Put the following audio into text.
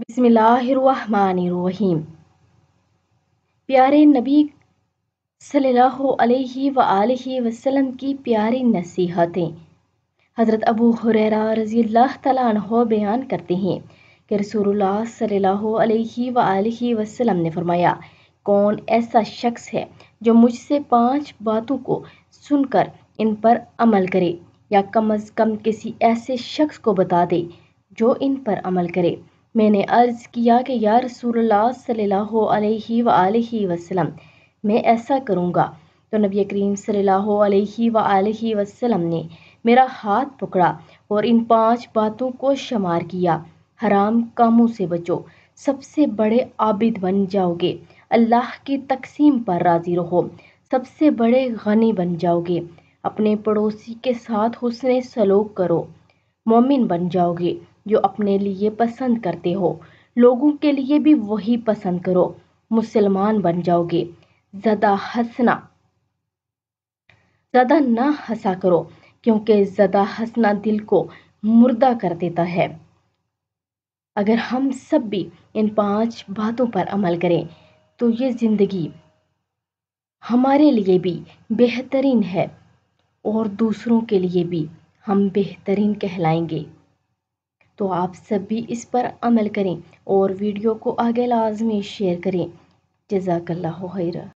बिस्मिल्लाहिर्रहमानिर्रहीम प्यारे नबी सल्लल्लाहु अलैहि व वसल्लम की प्यारी नसीहतें हज़रत अबू हुररा रज़ी अल्लाह तला बयान करते हैं कि रसूलुल्लाह सल्लल्लाहु अलैहि व वसल्लम ने फरमाया कौन ऐसा शख्स है जो मुझसे पांच बातों को सुनकर इन पर अमल करे या कम अज़ कम किसी ऐसे शख्स को बता दे जो इन पर अमल करे मैंने अर्ज़ किया कि या रसूलुल्लाह सल्लल्लाहु वसल्लम मैं ऐसा करूँगा तो नबी करीम सल्लल्लाहु वसलम वसल्लम ने मेरा हाथ पकड़ा और इन पांच बातों को शुमार किया हराम कामों से बचो सबसे बड़े आबिद बन जाओगे अल्लाह की तकसीम पर राज़ी रहो सबसे बड़े गनी बन जाओगे अपने पड़ोसी के साथ हुसन सलूक करो मोमिन बन जाओगे जो अपने लिए पसंद करते हो लोगों के लिए भी वही पसंद करो मुसलमान बन जाओगे ज़्यादा हंसना ज़्यादा ना हंसा करो क्योंकि ज़्यादा हंसना दिल को मुर्दा कर देता है अगर हम सब भी इन पांच बातों पर अमल करें तो ये ज़िंदगी हमारे लिए भी बेहतरीन है और दूसरों के लिए भी हम बेहतरीन कहलाएंगे तो आप सब भी इस पर अमल करें और वीडियो को आगे लाजमी शेयर करें जजाकल्ला